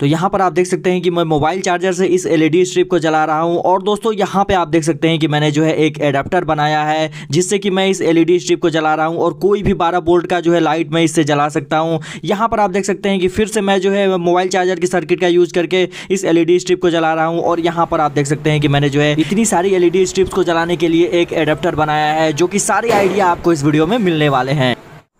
तो यहाँ पर आप देख सकते हैं कि मैं मोबाइल चार्जर से इस एलईडी स्ट्रिप को जला रहा हूँ और दोस्तों यहाँ पे आप देख सकते हैं कि मैंने जो है एक एडाप्टर बनाया है जिससे कि मैं इस एलईडी स्ट्रिप को जला रहा हूँ और कोई भी 12 बोल्ट का जो है लाइट मैं इससे जला सकता हूँ यहाँ पर आप देख सकते हैं कि फिर से मैं जो है मोबाइल चार्जर की सर्किट का यूज़ करके इस एल स्ट्रिप को जला रहा हूँ और यहाँ पर आप देख सकते हैं कि मैंने जो है इतनी सारी एल स्ट्रिप्स को जलाने के लिए एक एडाप्टर बनाया है जो कि सारे आइडिया आपको इस वीडियो में मिलने वाले हैं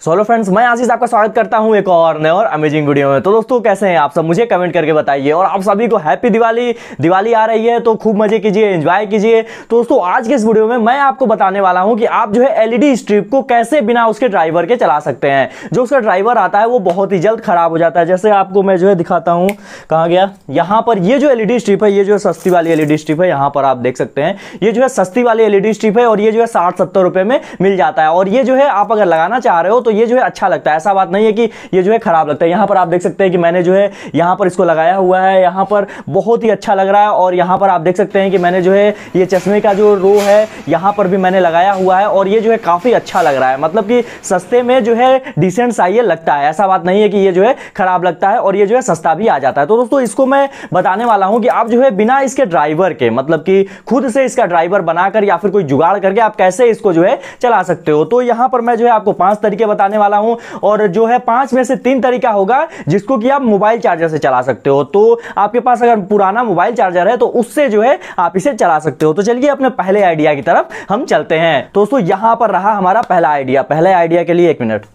सोलो फ्रेंड्स मैं आशीष आपका स्वागत करता हूं एक और नए और अमेजिंग वीडियो में तो दोस्तों कैसे हैं आप सब मुझे कमेंट करके बताइए और आप सभी को हैप्पी दिवाली दिवाली आ रही है तो खूब मजे कीजिए एंजॉय कीजिए तो दोस्तों आज के इस वीडियो में मैं आपको बताने वाला हूं कि आप जो है एलईडी स्ट्रिप e को कैसे बिना उसके ड्राइवर के चला सकते हैं जो उसका ड्राइवर आता है वो बहुत ही जल्द खराब हो जाता है जैसे आपको मैं जो है दिखाता हूँ कहाँ गया यहाँ पर ये जो एलईडी स्ट्रिप e है ये जो सस्ती वाली एलईडी स्ट्रिप e है यहाँ पर आप देख सकते हैं ये जो है सस्ती वाली एलईडी स्ट्रिप है और ये जो है साठ सत्तर रुपये में मिल जाता है और ये जो है आप अगर लगाना चाह रहे हो तो ये जो है अच्छा लगता है ऐसा बात नहीं है कि ये जो है ख़राब लगता है यहाँ पर आप देख सकते हैं कि मैंने जो है यहाँ पर इसको लगाया हुआ है यहाँ पर बहुत ही अच्छा लग रहा है और यहाँ पर आप देख सकते हैं कि मैंने जो है ये चश्मे का जो रो है यहाँ पर भी मैंने लगाया हुआ है और ये जो है काफ़ी अच्छा लग रहा है मतलब कि सस्ते में जो है डिसेंट सा ये लगता है ऐसा बात नहीं है कि ये जो है ख़राब लगता है और ये जो है सस्ता भी आ जाता है तो दोस्तों इसको मैं बताने वाला हूँ कि आप जो है बिना इसके ड्राइवर के मतलब कि खुद से इसका ड्राइवर बनाकर या फिर कोई जुगाड़ करके आप कैसे इसको जो है चला सकते हो तो यहाँ पर मैं जो है आपको पाँच तरीके बताने वाला हूं और जो है पांच में से तीन तरीका होगा जिसको कि आप मोबाइल चार्जर से चला सकते हो तो आपके पास अगर पुराना मोबाइल चार्जर है तो उससे जो है आप इसे चला सकते हो तो चलिए अपने पहले आइडिया की तरफ हम चलते हैं दोस्तों यहां पर रहा हमारा पहला आइडिया पहले आइडिया के लिए एक मिनट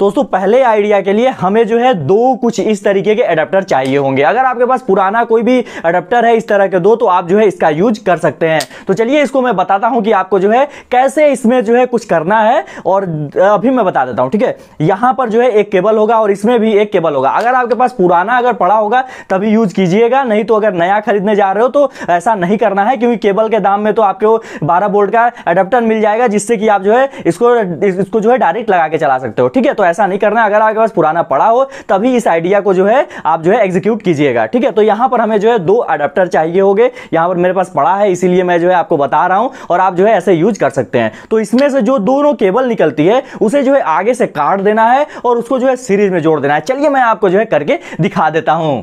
दोस्तों पहले आइडिया के लिए हमें जो है दो कुछ इस तरीके के अडेप्टर चाहिए होंगे अगर आपके पास पुराना कोई भी अडेप्टर है इस तरह के दो तो आप जो है इसका यूज कर सकते हैं तो चलिए इसको मैं बताता हूं कि आपको जो है कैसे इसमें जो है कुछ करना है और अभी मैं बता देता हूं ठीक है यहां पर जो है एक केबल होगा और इसमें भी एक केबल होगा अगर आपके पास पुराना अगर पड़ा होगा तभी यूज कीजिएगा नहीं तो अगर नया खरीदने जा रहे हो तो ऐसा नहीं करना है क्योंकि केबल के दाम में तो आपको बारह बोल्ट का अडेप्टर मिल जाएगा जिससे कि आप जो है इसको इसको जो है डायरेक्ट लगा के चला सकते हो ठीक है तो ऐसा नहीं करना अगर आपके पास पुराना पड़ा हो तभी इस आइडिया को जो है आप जो है एग्जीक्यूट कीजिएगा ठीक है तो यहां पर हमें जो है दो अडेप्टर चाहिए गए यहां पर मेरे पास पड़ा है इसीलिए मैं जो है आपको बता रहा हूं और आप जो है ऐसे यूज कर सकते हैं तो इसमें से जो दोनों केबल निकलती है उसे जो है आगे से काट देना है और उसको जो है सीरीज में जोड़ देना है चलिए मैं आपको जो है करके दिखा देता हूं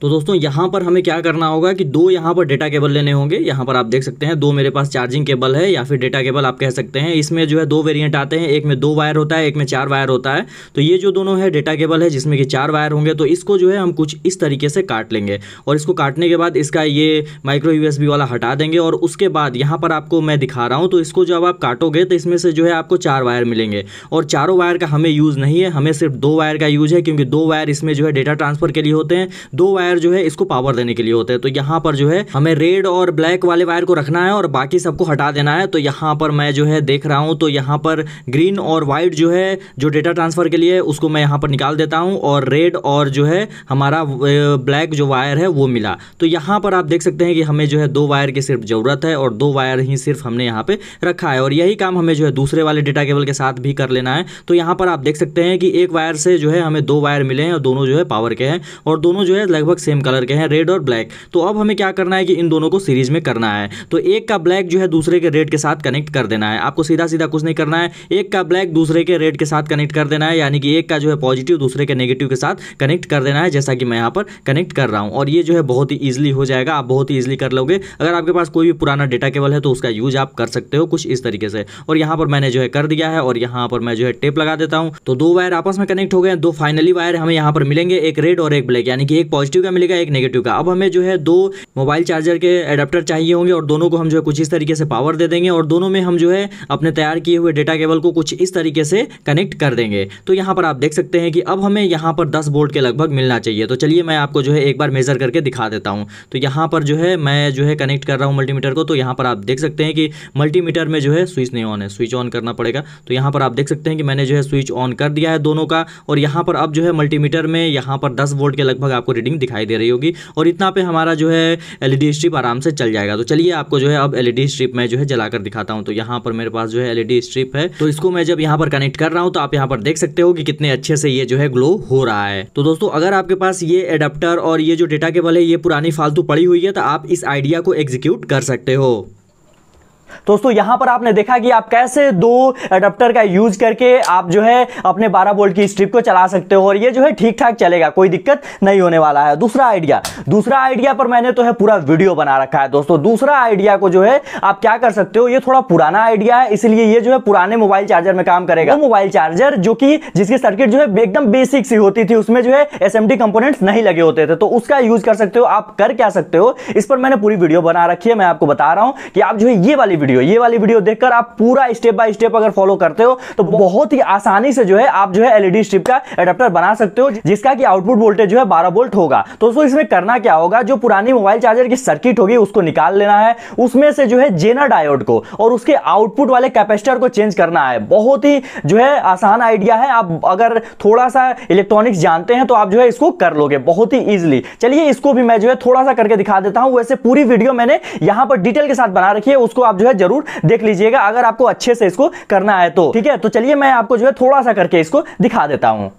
तो दोस्तों यहाँ पर हमें क्या करना होगा कि दो यहाँ पर डेटा केबल लेने होंगे यहाँ पर आप देख सकते हैं दो मेरे पास चार्जिंग केबल है या फिर डेटा केबल आप कह सकते हैं इसमें जो है दो वेरिएंट आते हैं एक में दो वायर होता है एक में चार वायर होता है तो ये जो दोनों है डेटा केबल है जिसमें कि चार वायर होंगे तो इसको जो है हम कुछ इस तरीके से काट लेंगे और इसको काटने के बाद इसका ये माइक्रो यू वाला हटा देंगे और उसके बाद यहाँ पर आपको मैं दिखा रहा हूँ तो इसको जब आप काटोगे तो इसमें से जो है आपको चार वायर मिलेंगे और चारों वायर का हमें यूज़ नहीं है हमें सिर्फ दो वायर का यूज़ है क्योंकि दो वायर इसमें जो है डेटा ट्रांसफ़र के लिए होते हैं दो वायर वायर जो है इसको पावर देने के लिए होता है तो यहाँ पर जो है हमें रेड और ब्लैक वाले वायर को रखना है और बाकी सबको हटा देना है तो यहाँ पर मैं जो है देख रहा हूँ तो यहाँ पर ग्रीन और वाइट जो है जो डेटा ट्रांसफर के लिए उसको मैं यहाँ पर निकाल देता हूँ और रेड और जो है हमारा ब्लैक जो वायर है वो मिला तो यहाँ पर आप देख सकते हैं कि हमें जो है दो वायर की सिर्फ ज़रूरत है और दो वायर ही सिर्फ हमने यहाँ पर रखा है और यही काम हमें जो है दूसरे वाले डेटा केबल के साथ भी कर लेना है तो यहाँ पर आप देख सकते हैं कि एक वायर से जो है हमें दो वायर मिले हैं और दोनों जो है पावर के हैं और दोनों जो है लगभग लगभग सेम कलर के हैं रेड और ब्लैक तो अब हमें क्या करना है कि इन दोनों को सीरीज में करना है तो एक का ब्लैक जो है दूसरे के रेड के साथ कनेक्ट कर देना है आपको सीधा सीधा कुछ नहीं करना है एक का ब्लैक दूसरे के रेड के साथ कनेक्ट कर देना है यानी कि एक का जो है पॉजिटिव दूसरे के नेगेटिव के साथ कनेक्ट कर देना है जैसा कि मैं यहाँ पर कनेक्ट कर रहा हूँ और ये जो है बहुत ही ईजिली हो जाएगा आप बहुत ही ईजिली कर लोगे अगर आपके पास कोई भी पुराना डेटा केबल है तो उसका यूज आप कर सकते हो कुछ इस तरीके से और यहाँ पर मैंने जो है कर दिया है और यहाँ पर मैं जो है टेप लगा देता हूँ तो दो वायर आपस में कनेक्ट हो गए दो फाइनली वायर हमें यहाँ पर मिलेंगे एक रेड और एक ब्लैक यानी कि एक पॉजिटिव का मिलेगा एक नेगेटिव का अब हमें जो है दो मोबाइल चार्जर के एडाप्टर चाहिए होंगे और दोनों को हम जो है कुछ इस तरीके से पावर दे देंगे और दोनों में हम जो है अपने तैयार किए हुए डेटा केबल को कुछ इस तरीके से कनेक्ट कर देंगे तो यहाँ पर आप देख सकते हैं कि अब हमें यहाँ पर दस बोल्ट के लगभग मिलना चाहिए तो चलिए मैं आपको जो है एक बार मेज़र करके दिखा देता हूँ तो यहाँ पर जो है मैं जो है कनेक्ट कर रहा हूँ मल्टीमीटर को तो यहाँ पर आप देख सकते हैं कि मल्टीमीटर में जो है स्विच नहीं ऑन है स्विच ऑन करना पड़ेगा तो यहाँ पर आप देख सकते हैं कि मैंने जो है स्विच ऑन कर दिया है दोनों का और यहाँ पर अब जो है मल्टीमीटर में यहाँ पर दस वोल्ट के लगभग आपको रीडिंग दिखाई दिखाई दे रही होगी और इतना पे हमारा जो है एल स्ट्रिप e आराम से चल जाएगा तो चलिए आपको जो है अब एल स्ट्रिप e मैं जो है जलाकर दिखाता हूँ तो यहाँ पर मेरे पास जो है एल स्ट्रिप e है तो इसको मैं जब यहाँ पर कनेक्ट कर रहा हूँ तो आप यहाँ पर देख सकते हो कि कितने अच्छे से ये जो है ग्लो हो रहा है तो दोस्तों अगर आपके पास ये एडाप्टर और ये जो डेटा केबल है ये पुरानी फालतू पड़ी हुई है तो आप इस आइडिया को एग्जीक्यूट कर सकते हो दोस्तों यहां पर आपने देखा कि आप कैसे दो अडप्टर का यूज करके आप जो है अपने बारह बोल्ट की स्ट्रिप को चला सकते हो और ये जो है ठीक ठाक चलेगा कोई दिक्कत नहीं होने वाला है दूसरा आइडिया दूसरा आइडिया पर मैंने तो है पूरा वीडियो बना रखा है दोस्तों दूसरा आइडिया को जो है आप क्या कर सकते हो ये थोड़ा पुराना आइडिया है इसलिए ये जो है पुराने मोबाइल चार्जर में काम करेगा मोबाइल चार्जर जो कि जिसकी सर्किट जो है एकदम बेसिक सी होती थी उसमें जो है एस एम नहीं लगे होते थे तो उसका यूज कर सकते हो आप कर क्या सकते हो इस पर मैंने पूरी वीडियो बना रखी है मैं आपको बता रहा हूं कि आप जो है ये वाली वीडियो ये वाली वीडियो देखकर आप पूरा स्टेप बाय स्टेप अगर फॉलो करते हो तो बहुत ही आसानी से जो है आप जो है एलईडी स्ट्रिप e का एडाप्टर बना सकते हो जिसका कि आउटपुट वोल्टेज जो है बारह वोल्ट होगा तो दोस्तों इसमें करना क्या होगा जो पुरानी मोबाइल चार्जर की सर्किट होगी उसको निकाल लेना है उसमें से जो है जेना डायोड को और उसके आउटपुट वाले कैपेसिटर को चेंज करना है बहुत ही जो है आसान आइडिया है आप अगर थोड़ा सा इलेक्ट्रॉनिक्स जानते हैं तो आप जो है इसको कर लोगे बहुत ही ईजिली चलिए इसको भी मैं जो है थोड़ा सा करके दिखा देता हूं वैसे पूरी वीडियो मैंने यहां पर डिटेल के साथ बना रखी है उसको आप जो है जरूर देख लीजिएगा अगर आपको अच्छे से इसको करना है तो ठीक है तो चलिए मैं आपको जो है थोड़ा सा करके इसको दिखा देता हूँ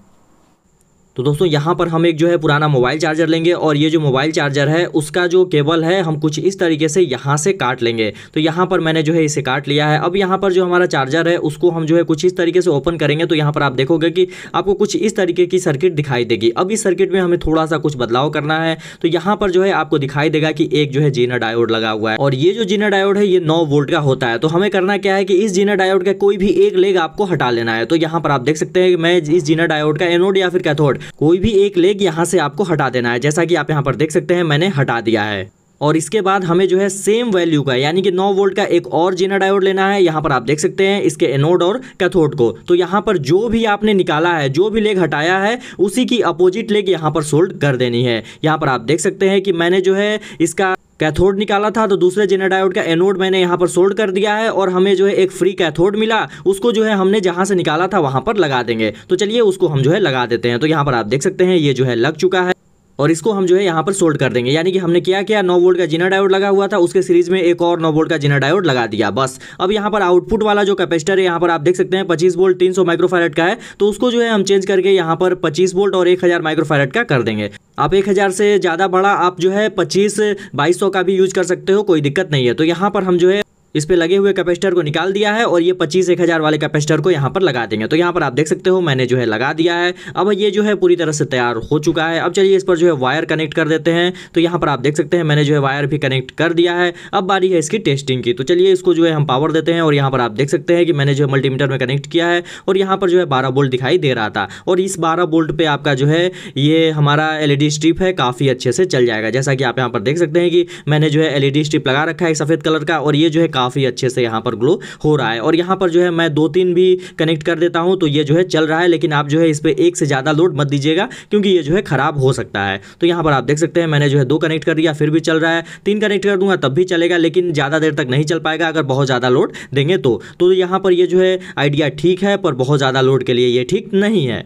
तो दोस्तों यहाँ पर हम एक जो है पुराना मोबाइल चार्जर लेंगे और ये जो मोबाइल चार्जर है उसका जो केबल है हम कुछ इस तरीके से यहाँ से काट लेंगे तो यहाँ पर मैंने जो है इसे काट लिया है अब यहाँ पर जो हमारा चार्जर है उसको हम जो है कुछ इस तरीके से ओपन करेंगे तो यहाँ पर आप देखोगे कि आपको कुछ इस तरीके की सर्किट दिखाई देगी अब इस सर्किट में हमें थोड़ा सा कुछ बदलाव करना है तो यहाँ पर जो है आपको दिखाई देगा कि एक जो है जीना डायोड लगा हुआ है और ये जो जीना डायोड है ये नौ वोल्ट का होता है तो हमें करना क्या है कि इस जीना डायोड का कोई भी एक लेग आपको हटा लेना है तो यहाँ पर आप देख सकते हैं कि मैं इस जीना डायोड का एनोड या फिर कैथोड कोई भी एक लेग यहाँ से आपको हटा देना है जैसा कि आप यहाँ पर देख सकते हैं मैंने हटा दिया है और इसके बाद हमें जो है सेम वैल्यू का यानी कि 9 वोल्ट का एक और जीना डायोड लेना है यहाँ पर आप देख सकते हैं इसके एनोड और कैथोड को तो यहाँ पर जो भी आपने निकाला है जो भी लेग हटाया है उसी की अपोजिट लेग यहाँ पर सोल्ड कर देनी है यहाँ पर आप देख सकते हैं कि मैंने जो है इसका कैथोड निकाला था तो दूसरे जेनाडायोड का एनोड मैंने यहाँ पर सोल्ड कर दिया है और हमें जो है एक फ्री कैथोड मिला उसको जो है हमने जहाँ से निकाला था वहाँ पर लगा देंगे तो चलिए उसको हम जो है लगा देते हैं तो यहाँ पर आप देख सकते हैं ये जो है लग चुका है और इसको हम जो है यहाँ पर सोल्ड कर देंगे यानी कि हमने क्या किया नो वोल्ट का जीना डायोड लगा हुआ था उसके सीरीज में एक और नो वोल्ट का जीना डायोड लगा दिया बस अब यहाँ पर आउटपुट वाला जो कैपेसिटर है यहाँ पर आप देख सकते हैं पच्चीस वोल्ट तीन सौ का है तो उसको जो है हम चेंज करके यहाँ पर पच्चीस वोल्ट और एक हज़ार का कर देंगे आप एक हज़ार से ज़्यादा बड़ा आप जो है पच्चीस बाईस सौ का भी यूज कर सकते हो कोई दिक्कत नहीं है तो यहाँ पर हम जो है इस पे लगे हुए कैपेसिटर को निकाल दिया है और ये पच्चीस एक हज़ार वाले कैपेसिटर को यहाँ पर लगा देंगे तो यहाँ पर आप देख सकते हो मैंने जो है लगा दिया है अब ये जो है पूरी तरह से तैयार हो चुका है अब चलिए इस पर जो है वायर कनेक्ट कर देते हैं तो यहाँ पर आप देख सकते हैं मैंने जो है वायर भी कनेक्ट कर दिया है अब बारी है इसकी टेस्टिंग की तो चलिए इसको जो है हम पावर देते हैं और यहाँ पर आप देख सकते हैं कि मैंने जो है मल्टीमीटर में कनेक्ट किया है और यहाँ पर जो है बारह बोल्ट दिखाई दे रहा था और इस बारह बोल्ट पर आपका जो है ये हमारा एल स्ट्रिप है काफ़ी अच्छे से चल जाएगा जैसा कि आप यहाँ पर देख सकते हैं कि मैंने जो है एल स्ट्रिप लगा रखा है सफ़ेद कलर का और ये जो है काफ़ी अच्छे से यहाँ पर ग्लो हो रहा है और यहाँ पर जो है मैं दो तीन भी कनेक्ट कर देता हूँ तो ये जो है चल रहा है लेकिन आप जो है इस पर एक से ज़्यादा लोड मत दीजिएगा क्योंकि ये जो है ख़राब हो सकता है तो यहाँ पर आप देख सकते हैं मैंने जो है दो कनेक्ट कर दिया फिर भी चल रहा है तीन कनेक्ट कर दूंगा तब भी चलेगा लेकिन ज़्यादा देर तक नहीं चल पाएगा अगर बहुत ज़्यादा लोड देंगे तो, तो यहाँ पर ये जो है आइडिया ठीक है पर बहुत ज़्यादा लोड के लिए ये ठीक नहीं है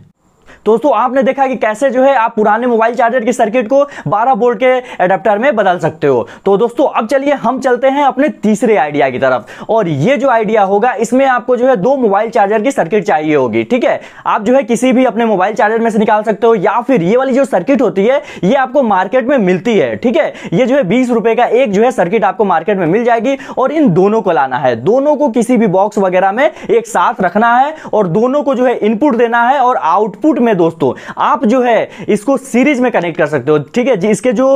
दोस्तों आपने देखा कि कैसे जो है आप पुराने मोबाइल चार्जर के सर्किट को बारह बोल्ट के एडेप्टर में बदल सकते हो तो दोस्तों अब चलिए हम चलते हैं अपने तीसरे आइडिया की तरफ और ये जो आइडिया होगा इसमें आपको जो है दो मोबाइल चार्जर की सर्किट चाहिए होगी ठीक है आप जो है किसी भी अपने मोबाइल चार्जर में से निकाल सकते हो या फिर ये वाली जो सर्किट होती है ये आपको मार्केट में मिलती है ठीक है ये जो है बीस रुपए का एक जो है सर्किट आपको मार्केट में मिल जाएगी और इन दोनों को लाना है दोनों को किसी भी बॉक्स वगैरह में एक साथ रखना है और दोनों को जो है इनपुट देना है और आउटपुट में है दोस्तों आप जो है इसको सीरीज में कनेक्ट कर सकते हो ठीक है इसके जो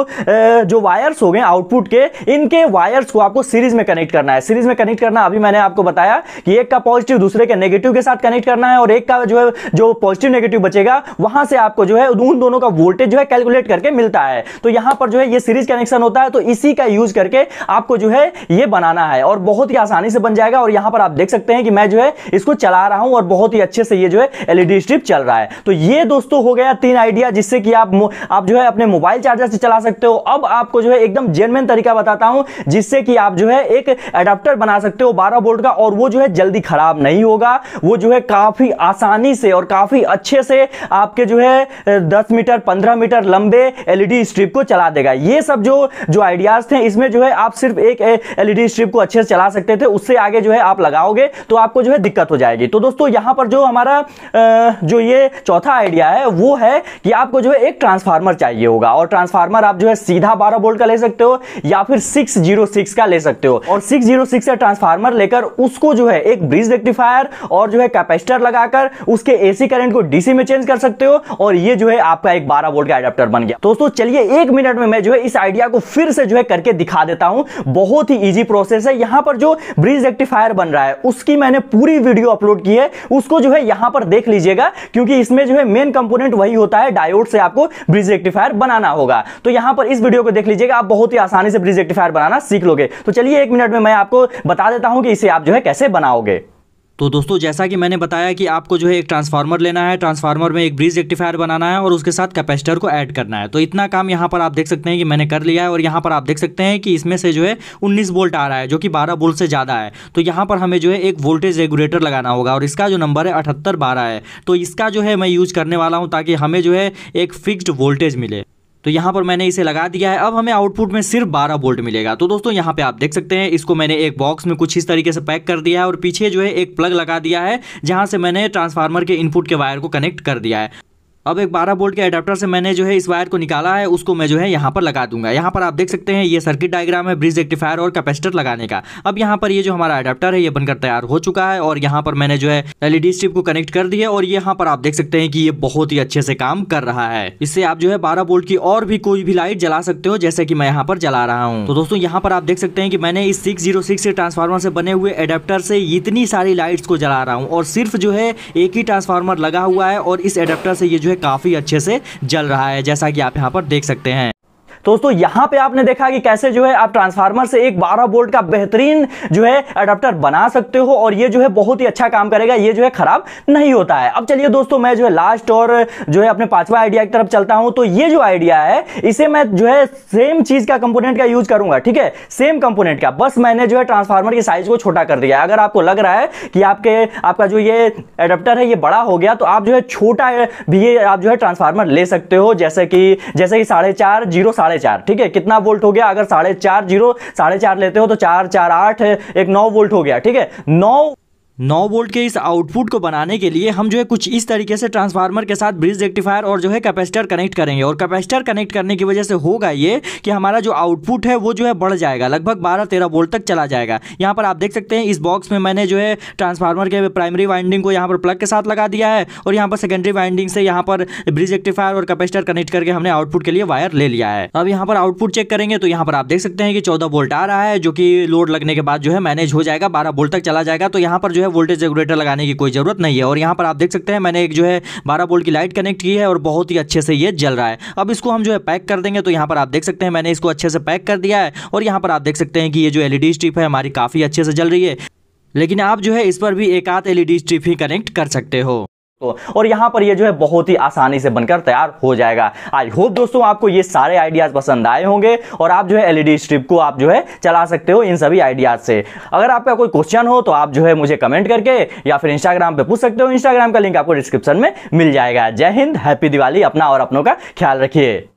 जो वायर्स हो गए आउटपुट के इनके वायर्स को आपको सीरीज में कनेक्ट करना है सीरीज में कनेक्ट करना अभी मैंने आपको बताया कि एक का पॉजिटिव दूसरे के नेगेटिव के साथ कनेक्ट करना है और एक का जो है जो पॉजिटिव नेगेटिव बचेगा वहां से आपको जो है उन दोनों का वोल्टेज जो है कैलकुलेट करके मिलता है तो यहां पर जो है ये सीरीज कनेक्शन होता है तो इसी का यूज करके आपको जो है ये बनाना है और बहुत ही आसानी से बन जाएगा और यहां पर आप देख सकते हैं कि मैं जो है इसको चला रहा हूं और बहुत ही अच्छे से ये जो है एलईडी स्ट्रिप चल रहा है तो ये दोस्तों हो गया तीन आइडिया जिससे कि आप आप जो है अपने मोबाइल चार्जर से चला सकते हो अब आपको जो है एकदम जेनमेन तरीका बताता हूं जिससे कि आप जो है एक एडाप्टर बना सकते हो बारह बोल्ट का और वो जो है जल्दी खराब नहीं होगा वो जो है काफी आसानी से और काफी अच्छे से आपके जो है दस मीटर पंद्रह मीटर लंबे एलईडी स्ट्रिप e को चला देगा ये सब जो जो आइडियाज थे इसमें जो है आप सिर्फ एक एलईडी स्ट्रिप e को अच्छे से चला सकते थे उससे आगे जो है आप लगाओगे तो आपको जो है दिक्कत हो जाएगी तो दोस्तों यहां पर जो हमारा जो ये चौथा आइडिया है वो है कि आपको जो है एक ट्रांसफार्मर चाहिए होगा और ट्रांसफार्मर आप जो है सीधा बारह वोल्ट का ले सकते हो या फिर सिक्स जीरो सिक्स का ले सकते हो और सिक्स जीरो सिक्स का ट्रांसफार्मर लेकर उसको जो है एक ब्रिज रेक्टिफायर और जो है कैपेसिटर लगाकर उसके एसी करंट को डीसी में चेंज कर सकते हो और ये जो है आपका एक बारह वोल्ट का एडाप्टर बन गया दोस्तों चलिए एक मिनट में मैं जो है इस आइडिया को फिर से जो है करके दिखा देता हूं बहुत ही ईजी प्रोसेस है यहां पर जो ब्रिज रेक्टिफायर बन रहा है उसकी मैंने पूरी वीडियो अपलोड की है उसको जो है यहां पर देख लीजिएगा क्योंकि इसमें जो है मेन कंपोनेंट वही होता है डायोड से आपको ब्रिज रेक्टिफायर बनाना होगा तो यहां पर इस वीडियो को देख लीजिएगा आप बहुत ही आसानी से ब्रिज रेक्टिफायर बनाना सीख लोगे तो चलिए एक मिनट में मैं आपको बता देता हूं कि इसे आप जो है कैसे बनाओगे तो दोस्तों जैसा कि मैंने बताया कि आपको जो है एक ट्रांसफार्मर लेना है ट्रांसफार्मर में एक ब्रिज रेक्टिफायर बनाना है और उसके साथ कैपेसिटर को ऐड करना है तो इतना काम यहाँ पर आप देख सकते हैं कि मैंने कर लिया है और यहाँ पर आप देख सकते हैं कि इसमें से जो है 19 वोल्ट आ रहा है जो कि 12 वोल्ट से ज़्यादा है तो यहाँ पर हमें जो है एक वोल्टेज रेगुलेटर लगाना होगा और इसका जो नंबर है अठहत्तर बारह है तो इसका जो है मैं यूज़ करने वाला हूँ ताकि हमें जो है एक फिक्स्ड वोल्टेज मिले तो यहाँ पर मैंने इसे लगा दिया है अब हमें आउटपुट में सिर्फ 12 वोल्ट मिलेगा तो दोस्तों यहाँ पे आप देख सकते हैं इसको मैंने एक बॉक्स में कुछ इस तरीके से पैक कर दिया है और पीछे जो है एक प्लग लगा दिया है जहाँ से मैंने ट्रांसफार्मर के इनपुट के वायर को कनेक्ट कर दिया है अब एक 12 बोल्ट के अडेप्टर से मैंने जो है इस वायर को निकाला है उसको मैं जो है यहाँ पर लगा दूंगा यहाँ पर आप देख सकते हैं ये सर्किट डायग्राम है ब्रिज रेक्टिफायर और कैपेसिटर लगाने का अब यहाँ पर ये जो हमारा अडेप्टर है ये बनकर तैयार हो चुका है और यहाँ पर मैंने जो है एलईडी स्ट्रिप को कनेक्ट कर दिया और यहाँ पर आप देख सकते हैं कि ये बहुत ही अच्छे से काम कर रहा है इससे आप जो है बारह बोल्ट की और भी कोई भी लाइट जला सकते हो जैसे की मैं यहाँ पर जला रहा हूँ तो दोस्तों यहाँ पर आप देख सकते हैं कि मैंने इस सिक्स जीरो सिक्स ट्रांसफार्मर से बने हुए एडेप्टर से इतनी सारी लाइट्स को जला रहा हूँ और सिर्फ जो है एक ही ट्रांसफार्मर लगा हुआ है और इस एडेप्टर से ये जो है काफ़ी अच्छे से जल रहा है जैसा कि आप यहाँ पर देख सकते हैं दोस्तों यहां पे आपने देखा कि कैसे जो है आप ट्रांसफार्मर से एक 12 वोल्ट का बेहतरीन जो है अडाप्टर बना सकते हो और ये जो है बहुत ही अच्छा काम करेगा ये जो है खराब नहीं होता है अब चलिए दोस्तों मैं जो है लास्ट और जो है अपने पांचवा आइडिया की तरफ चलता हूं तो ये जो आइडिया है इसे मैं जो है सेम चीज का कंपोनेंट का यूज करूंगा ठीक है सेम कंपोनेंट का बस मैंने जो है ट्रांसफार्मर की साइज को छोटा कर दिया अगर आपको लग रहा है कि आपके आपका जो ये अडाप्टर है ये बड़ा हो गया तो आप जो है छोटा भी आप जो है ट्रांसफार्मर ले सकते हो जैसे कि जैसे कि साढ़े चार जीरो साढ़े साढ़े चार ठीक है कितना वोल्ट हो गया अगर साढ़े चार जीरो साढ़े चार लेते हो तो चार चार आठ एक नौ वोल्ट हो गया ठीक है नौ नौ वोल्ट के इस आउटपुट को बनाने के लिए हम जो है कुछ इस तरीके से ट्रांसफार्मर के साथ ब्रिज रेक्टिफायर और जो है कैपेसिटर कनेक्ट करेंगे और कैपेसिटर कनेक्ट करने की वजह से होगा ये कि हमारा जो आउटपुट है वो जो है बढ़ जाएगा लगभग 12-13 वोल्ट तक चला जाएगा यहाँ पर आप देख सकते हैं इस बॉक्स में मैंने जो है ट्रांसफार्मर के प्राइमरी वाइंडिंग को यहाँ पर प्लग के साथ लगा दिया है और यहाँ पर सेकेंडरी वाइंडिंग से यहाँ पर ब्रिज रेक्टिफायर और कैपेसिटर कनेक्ट करके हमने आउटपुट के लिए वायर ले लिया है अब यहाँ पर आउटपुट चेक करेंगे तो यहाँ पर आप देख सकते हैं कि चौदह वोल्ट आ रहा है जो कि लोड लगने के बाद जो है मैनेज हो जाएगा बारह वोल्ट तक चला जाएगा तो यहाँ पर जो है है वोल्टेज रेगुलेटर लगाने की कोई ज़रूरत नहीं है और यहाँ पर आप देख सकते हैं मैंने एक जो है बारह बोल्ट की लाइट कनेक्ट की है और बहुत ही अच्छे से ये जल रहा है अब इसको हम जो है पैक कर देंगे तो यहाँ पर आप देख सकते हैं मैंने इसको अच्छे से पैक कर दिया है और यहाँ पर आप देख सकते हैं कि ये जो एलईडी स्ट्रिप है हमारी काफ़ी अच्छे से जल रही है लेकिन आप जो है इस पर भी एक आध एलईडी स्ट्रिप ही कनेक्ट कर सकते हो तो और यहाँ पर ये जो है बहुत ही आसानी से बनकर तैयार हो जाएगा आई होप दोस्तों आपको ये सारे आइडियाज़ पसंद आए होंगे और आप जो है एलईडी स्ट्रिप को आप जो है चला सकते हो इन सभी आइडियाज़ से अगर आपका कोई क्वेश्चन हो तो आप जो है मुझे कमेंट करके या फिर इंस्टाग्राम पे पूछ सकते हो इंस्टाग्राम का लिंक आपको डिस्क्रिप्शन में मिल जाएगा जय हिंद हैप्पी दिवाली अपना और अपनों का ख्याल रखिए